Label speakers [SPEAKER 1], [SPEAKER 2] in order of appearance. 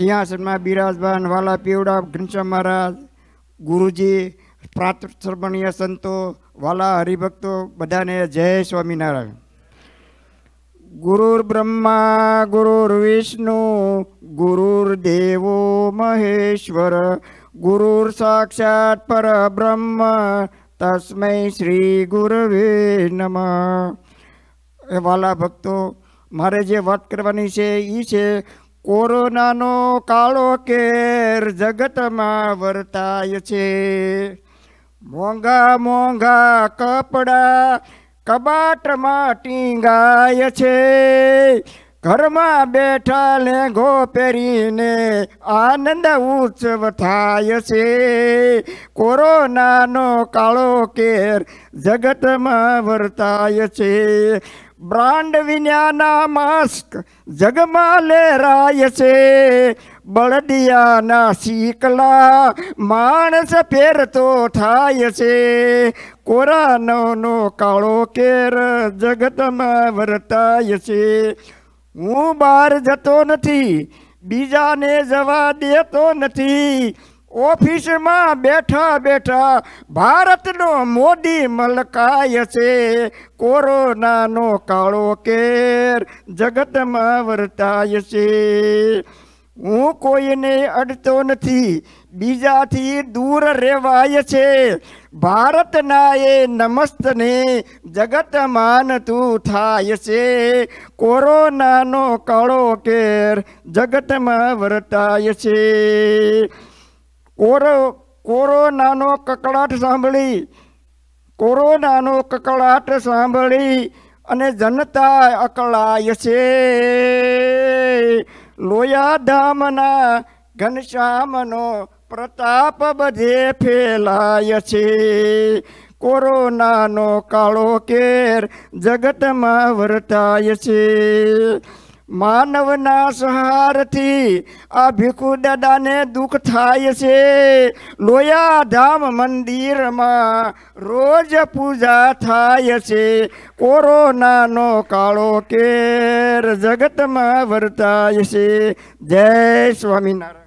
[SPEAKER 1] સિંહાસનમાં બિરાજમાન વાલા પીવડા ઘનશ્યામ મહારાજ ગુરુજી પ્રાતર્મણીય સંતો વાલા હરિભક્તો બધાને જય સ્વામિનારાયણ ગુરુર બ્રહ્મા ગુરુર વિષ્ણુ ગુરુર દેવો મહેશ્વર ગુરુર સાક્ષાત પર પરબ્રહ્મ તસ્મય શ્રી ગુરવે નમ વાલા ભક્તો મારે જે વાત કરવાની છે એ છે કોરોનાનો કાળો કેર જગતમાં વર્તાય છે મોંઘા મોંઘા કપડા કબાટમાં ટીંગાય છે ઘરમાં બેઠા લેંઘો પહેરીને આનંદ ઉત્સવ થાય છે કોરોનાનો કાળો કેર જગતમાં વર્તાય છે બ્રાન્ડ વિનાના માસ્ક જગમાં લહેરાય છે બળદિયાના શીકલા માણસ ફેરતો થાય છે કોરાનોનો કાળો કેર જગતમાં વર્તાય છે હું બહાર જતો નથી બીજાને જવા દેતો નથી ઓફિસમાં બેઠા બેઠા ભારતનો મોદી મલકાય છે કોરોનાનો કાળો કેર જગતમાં વર્તાય છે હું કોઈને અડતો નથી બીજાથી દૂર રહેવાય છે ભારતના એ નમસ્તને જગત માનતું થાય છે કોરોનાનો કાળો કેર જગતમાં વર્તાય છે કોરો કોરોનાનો કકળાટ સાંભળી કોરોનાનો કકળાટ સાંભળી અને જનતા અકળાય છે લોયાધામના ઘનશ્યામનો પ્રતાપ બધે ફેલાય છે કોરોનાનો કાળો કેર જગતમાં વર્તાય છે માનવના સહારથી આ ભીખુ દાદાને દુઃખ થાય છે લોયા ધામ મંદિરમાં રોજ પૂજા થાય છે કોરોનાનો કાળો કેર જગતમાં વર્તાય છે જય સ્વામિનારાયણ